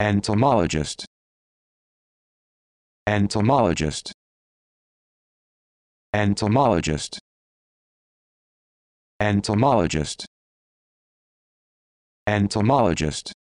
entomologist entomologist entomologist entomologist entomologist